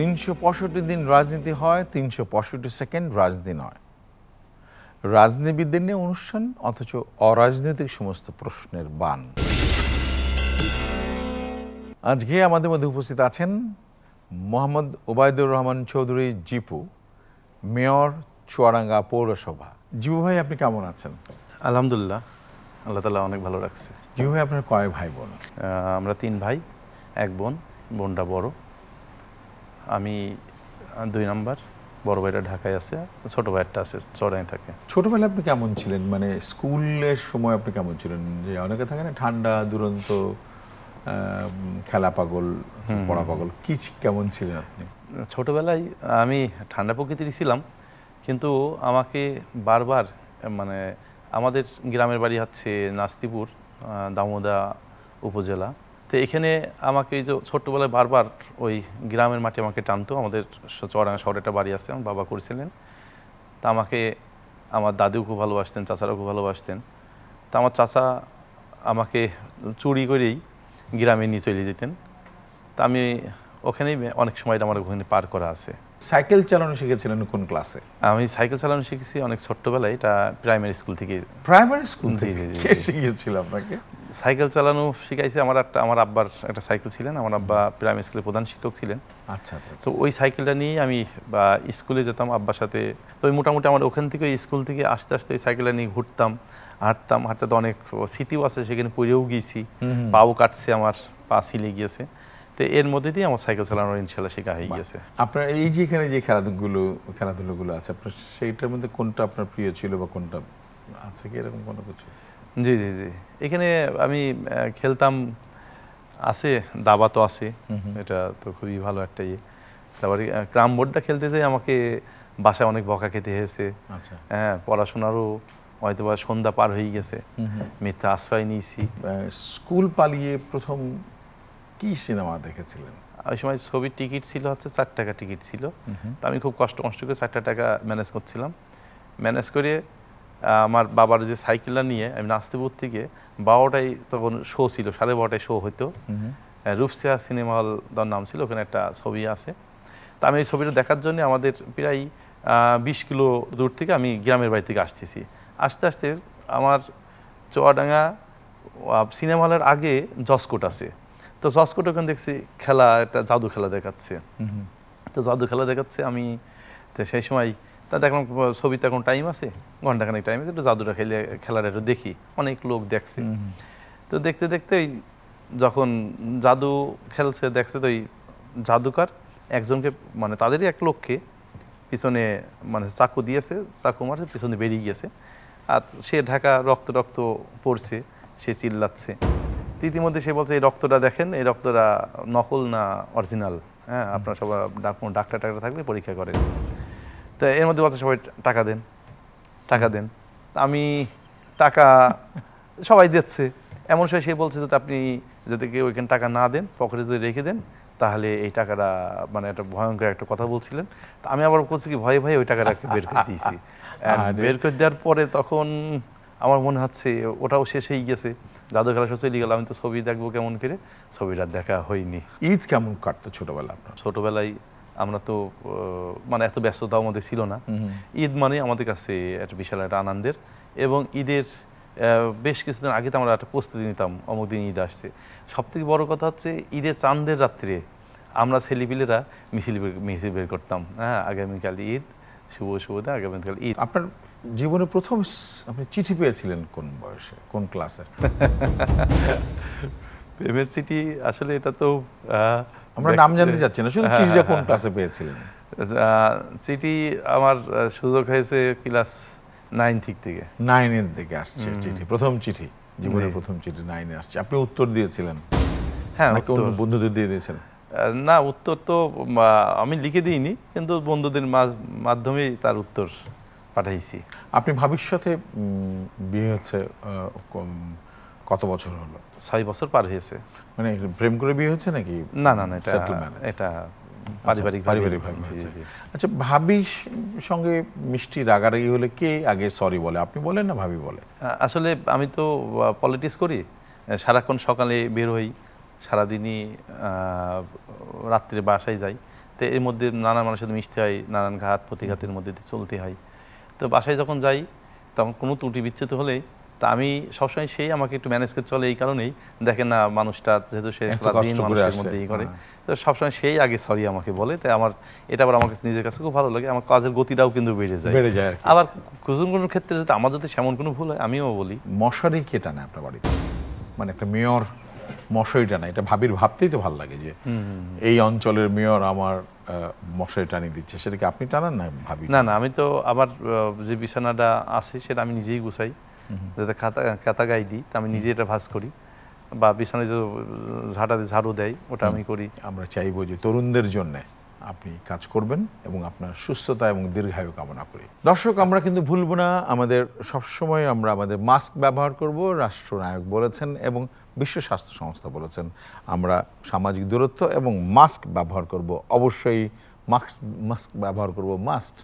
তিনশো পঁয়ষট্টি দিন রাজনীতি হয় তিনশো পঁয়ষট্টি সেকেন্ড রাজনীতি নয় রাজনীতিবিদদের নিয়ে অনুষ্ঠান অথচ অরাজনৈতিক সমস্ত প্রশ্নের বান আজকে আমাদের মধ্যে উপস্থিত আছেন মোহাম্মদ ওবায়দুর রহমান চৌধুরী জিপু মেয়র চুয়াডাঙ্গা পৌরসভা জিপু ভাই আপনি কেমন আছেন আলহামদুলিল্লাহ আল্লাহ তালা অনেক ভালো রাখছে জিপু ভাই আপনার কয় ভাই বোন আমরা তিন ভাই এক বোন বোনটা বড় আমি দুই নাম্বার বড় ভাইটা ঢাকায় আছে ছোট ভাইয়েরটা আছে চড়াই থাকে ছোটবেলায় আপনি কেমন ছিলেন মানে স্কুলের সময় আপনি কেমন ছিলেন যে অনেকে থাকে না ঠান্ডা দুরন্ত খেলা পাগল পড়া পাগল কি কেমন ছিলেন আপনি ছোটবেলায় আমি ঠান্ডা প্রকৃতির ছিলাম কিন্তু আমাকে বারবার মানে আমাদের গ্রামের বাড়ি হচ্ছে নাস্তিপুর দামোদা উপজেলা তো এখানে আমাকে এই যে ছোট্টবেলায় বারবার ওই গ্রামের মাঠে আমাকে টানতো আমাদের চড়াঙ্গা শহরে একটা বাড়ি আছে আমার বাবা করেছিলেন তা আমাকে আমার দাদিও খুব ভালোবাসতেন চাচারাও খুব ভালোবাসতেন তা আমার চাচা আমাকে চুরি করেই গ্রামে নিয়ে চলে যেতেন তা আমি ওখানেই অনেক সময় আমার ওখানে পার করা আছে সাইকেল চালানো শিখেছিলেন কোন ক্লাসে আমি সাইকেল চালানো শিখেছি অনেক ছোট্টবেলায় এটা প্রাইমারি স্কুল থেকে প্রাইমারি স্কুল থেকে শিখেছিল আপনাকে সাইকেল চালানো শিখাইছে আমার একটা আমার আব্বার একটা সাইকেল ছিলেন আমার আব্বা প্রাইমারি স্কুলের প্রধান শিক্ষক ছিলেন আচ্ছা, আচ্ছা, আচ্ছা তো ওই সাইকেলটা নিয়ে আমি বা স্কুলে যেতাম আব্বার সাথে তো ওই মোটামুটি আমার ওখান থেকে ওই স্কুল থেকে আস্তে আস্তে ওই সাইকেলটা নিয়ে ঘুরতাম হাঁটতাম হাঁটতে তো অনেক স্মৃতিও আছে সেখানে পড়েও গিয়েছি পাও কাটছে আমার পা ছিলে গিয়েছে তো এর মধ্যে দিয়ে আমার সাইকেল চালানোর ইনশাল্লাহ শেখা হয়ে গেছে আপনার এই যে এখানে যে খেলাধুলো খেলাধুলোগুলো আছে আপনার সেইটার মধ্যে কোনটা আপনার প্রিয় ছিল বা কোনটা আছে কি এরকম কোনো কিছু জি জি জি এখানে আমি খেলতাম আছে দাবা তো আছে এটা তো খুবই ভালো একটা ইয়ে তারপরে ক্রাম বোর্ডটা খেলতে যেয়ে আমাকে বাসায় অনেক বকা খেতে হয়েছে আচ্ছা। হ্যাঁ পড়াশোনারও হয়তো বা সন্ধ্যা পার হয়ে গেছে মিথ্যা আশ্রয় নিয়েছি স্কুল পালিয়ে প্রথম কি সিনেমা দেখেছিলেন ওই সময় ছবির টিকিট ছিল হচ্ছে চার টাকা টিকিট ছিল তো আমি খুব কষ্ট মষ্ট করে চারটা টাকা ম্যানেজ করছিলাম ম্যানেজ করে আমার বাবার যে সাইকেলটা নিয়ে আমি নাস্তিপুর থেকে বারোটায় তখন শো ছিল সাড়ে বারোটায় শো হতো রূপসিয়া সিনেমা হল তার নাম ছিল ওখানে একটা ছবি আছে তা আমি এই ছবিটা দেখার জন্য আমাদের প্রায় বিশ কিলো দূর থেকে আমি গ্রামের বাড়ি থেকে আসতেছি আস্তে আস্তে আমার চোয়াডাঙ্গা সিনেমা হলের আগে জসকোট আছে তো জসকোট ওখানে দেখছি খেলা একটা জাদু খেলা দেখাচ্ছে তো জাদু খেলা দেখাচ্ছে আমি তো সেই সময় তা দেখলাম ছবিতে এখন টাইম আছে ঘন্টাখানেক টাইম আছে একটু জাদুটা খেলে খেলাটা একটু দেখি অনেক লোক দেখছে তো দেখতে দেখতে ওই যখন জাদু খেলছে দেখছে তো ওই জাদুকার একজনকে মানে তাদেরই এক লোককে পিছনে মানে চাকু দিয়েছে চাকু মারছে পিছনে বেরিয়ে গিয়েছে আর সে ঢাকা রক্ত রক্ত পড়ছে সে চিল্লাচ্ছে ইতিমধ্যে সে বলছে এই রক্তটা দেখেন এই রক্তটা নকল না অরিজিনাল হ্যাঁ আপনার সবাই কোনো ডাক্তার টাক্তার থাকলে পরীক্ষা করেন তো এর মধ্যে বলছে সবাই টাকা দেন টাকা দেন আমি টাকা সবাই দিচ্ছে এমন সময় সে বলছে যাতে আপনি যদি কেউ ওইখানে টাকা না দেন পকেটে যদি রেখে দেন তাহলে এই টাকাটা মানে একটা ভয়ঙ্কর একটা কথা বলছিলেন তা আমি আবার করছি কি ভয়ে ভয়ে ওই টাকাটাকে বের করে দিয়েছি বের করে দেওয়ার পরে তখন আমার মনে হচ্ছে ওটাও শেষ হয়ে গেছে দাদু খেলা সব চলে গেল আমি তো ছবি দেখবো কেমন করে ছবিটা দেখা হয়নি ঈদ কেমন কাটতো ছোটবেলা আপনার ছোটবেলায় আমরা তো মানে এত ব্যস্ততা আমাদের ছিল না ঈদ মানে আমাদের কাছে একটা বিশাল একটা আনন্দের এবং ঈদের বেশ কিছুদিন আগে তো আমরা একটা প্রস্তুতি নিতাম অমুক দিন ঈদ আসছে সব থেকে বড় কথা হচ্ছে ঈদের চাঁদের রাত্রে আমরা ছেলেপিলেরা মিছিল মিছিল বের করতাম হ্যাঁ আগামীকাল ঈদ শুভ শুভ শুভতে আগামীকাল ঈদ আপনার জীবনে প্রথম আপনি চিঠি পেয়েছিলেন কোন বয়সে কোন ক্লাসে প্রেমের চিঠি আসলে এটা তো আমরা নাম জানতে চাচ্ছি না শুধু হ্যাঁ, চিঠিটা হ্যাঁ, কোন হ্যাঁ। ক্লাসে পেয়েছিলেন চিঠি আমার সুযোগ হয়েছে ক্লাস নাইন থিক থেকে নাইনের দিকে আসছে চিঠি প্রথম চিঠি জীবনের প্রথম চিঠি নাইনে আসছে আপনি উত্তর দিয়েছিলেন হ্যাঁ বন্ধুদের দিয়ে দিয়েছিলেন না উত্তর তো আমি লিখে দিইনি কিন্তু বন্ধুদের মাধ্যমেই তার উত্তর পাঠাইছি আপনি ভবিষ্যতে বিয়ে হচ্ছে কত বছর হলো ছয় বছর পার হয়েছে মানে প্রেম করে বিয়ে হচ্ছে নাকি না না না এটা এটা পারিবারিক পারিবারিক আচ্ছা ভাবির সঙ্গে মিষ্টি রাগারাগি হলে কে আগে সরি বলে আপনি বলেন না ভাবি বলে আসলে আমি তো পলিটিক্স করি সারাক্ষণ সকালে বের হই সারাদিনই রাত্রে বাসায় যাই তো এর মধ্যে নানান মানুষের সাথে মিশতে হয় নানান ঘাত প্রতিঘাতের মধ্যে চলতে হয় তো বাসায় যখন যাই তখন কোনো ত্রুটি বিচ্ছুত হলে তা আমি সবসময় সেই আমাকে একটু ম্যানেজ করে চলে এই কারণেই দেখেন না মানুষটা যেহেতু সে করে হ্যাঁ। তো সবসময় সেই আগে সরি আমাকে বলে তাই আমার এটা আবার আমার নিজের কাছে খুব ভালো লাগে আমার কাজের গতিটাও কিন্তু বেড়ে যায় বেড়ে যায় আবার কোন কোনো ক্ষেত্রে যদি আমার যদি সেমন কোনো ভুল হয় আমিও বলি মশারি কে টানে আপনার বাড়িতে মানে একটা মেয়র মশারি টানা এটা ভাবির ভাবতেই তো ভাল লাগে যে এই অঞ্চলের মেয়র আমার মশারি টানি দিচ্ছে সেটাকে আপনি টানান না ভাবি না না আমি তো আমার যে বিছানাটা আছে সেটা আমি নিজেই গুছাই যাতে কাতা কাতা গায়ে দিই আমি নিজে এটা ভাস করি বা বিছানায় যে ঝাঁটা ঝাড়ু দেয় ওটা আমি করি আমরা চাইবো যে তরুণদের জন্য আপনি কাজ করবেন এবং আপনার সুস্থতা এবং দীর্ঘায়ু কামনা করি দর্শক আমরা কিন্তু ভুলব না আমাদের সবসময় আমরা আমাদের মাস্ক ব্যবহার করব রাষ্ট্রনায়ক বলেছেন এবং বিশ্ব স্বাস্থ্য সংস্থা বলেছেন আমরা সামাজিক দূরত্ব এবং মাস্ক ব্যবহার করব অবশ্যই মাস্ক মাস্ক ব্যবহার করব মাস্ট